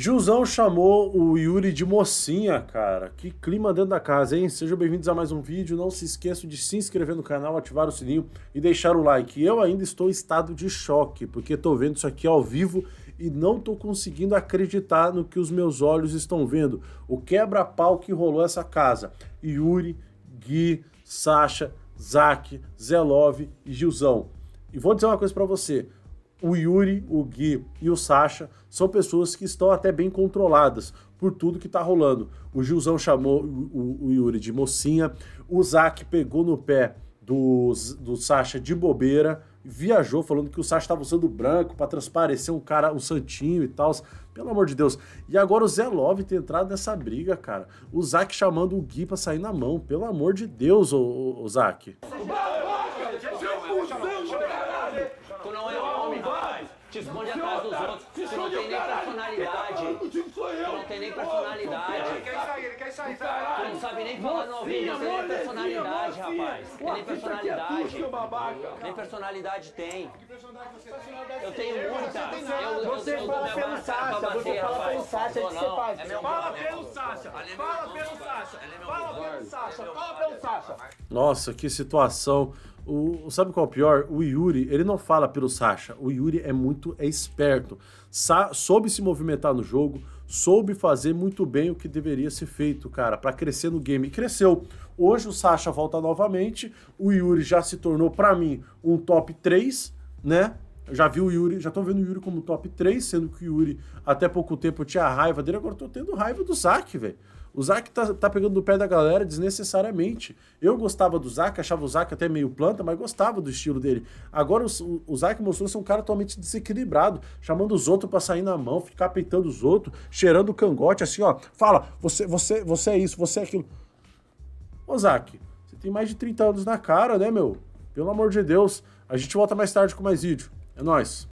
Jusão chamou o Yuri de mocinha, cara. Que clima dentro da casa, hein? Sejam bem-vindos a mais um vídeo. Não se esqueçam de se inscrever no canal, ativar o sininho e deixar o like. Eu ainda estou em estado de choque, porque estou vendo isso aqui ao vivo e não estou conseguindo acreditar no que os meus olhos estão vendo. O quebra-pau que rolou essa casa. Yuri, Gui, Sasha, Zac, Zelov e Gilzão. E vou dizer uma coisa para você o Yuri, o Gui e o Sasha são pessoas que estão até bem controladas por tudo que está rolando. O Gilzão chamou o, o, Yuri de mocinha, o Zack pegou no pé do, do Sasha de bobeira, viajou falando que o Sasha estava usando branco para transparecer um cara, um santinho e tal. Pelo amor de Deus. E agora o Zé Love tem entrado nessa briga, cara. O Zack chamando o Gui para sair na mão. Pelo amor de Deus, o, o, o Te esconde atrás dos outros. Você tá não tem nem personalidade. Você não tem nem personalidade. Ele quer sair, ele quer sair. Tu não sabe nem falar no ouvido. Você tem personalidade, rapaz. Tem nem é personalidade. Nem personalidade tem. Eu tenho muita. Você fala pelo Sasha. Você fala pelo Sasha que você faz. Fala né, pelo Sasha. É fala pelo né, Sasha. É fala pelo né? Sasha. Fala pelo Sasha. Nossa, que situação. O, sabe qual é o pior? O Yuri, ele não fala pelo Sasha. O Yuri é muito é esperto. Sa soube se movimentar no jogo, soube fazer muito bem o que deveria ser feito, cara, para crescer no game. E cresceu. Hoje o Sasha volta novamente. O Yuri já se tornou, para mim, um top 3, né? já vi o Yuri, já tô vendo o Yuri como top 3, sendo que o Yuri até pouco tempo eu tinha raiva dele, agora tô tendo raiva do Zack, velho. O Zac tá, tá pegando do pé da galera desnecessariamente. Eu gostava do Zac, achava o Zac até meio planta, mas gostava do estilo dele. Agora o, o Zac mostrou ser um cara totalmente desequilibrado, chamando os outros para sair na mão, ficar peitando os outros, cheirando o cangote, assim, ó. Fala, você, você, você é isso, você é aquilo. Ô, Zac, você tem mais de 30 anos na cara, né, meu? Pelo amor de Deus. A gente volta mais tarde com mais vídeo. É nóis.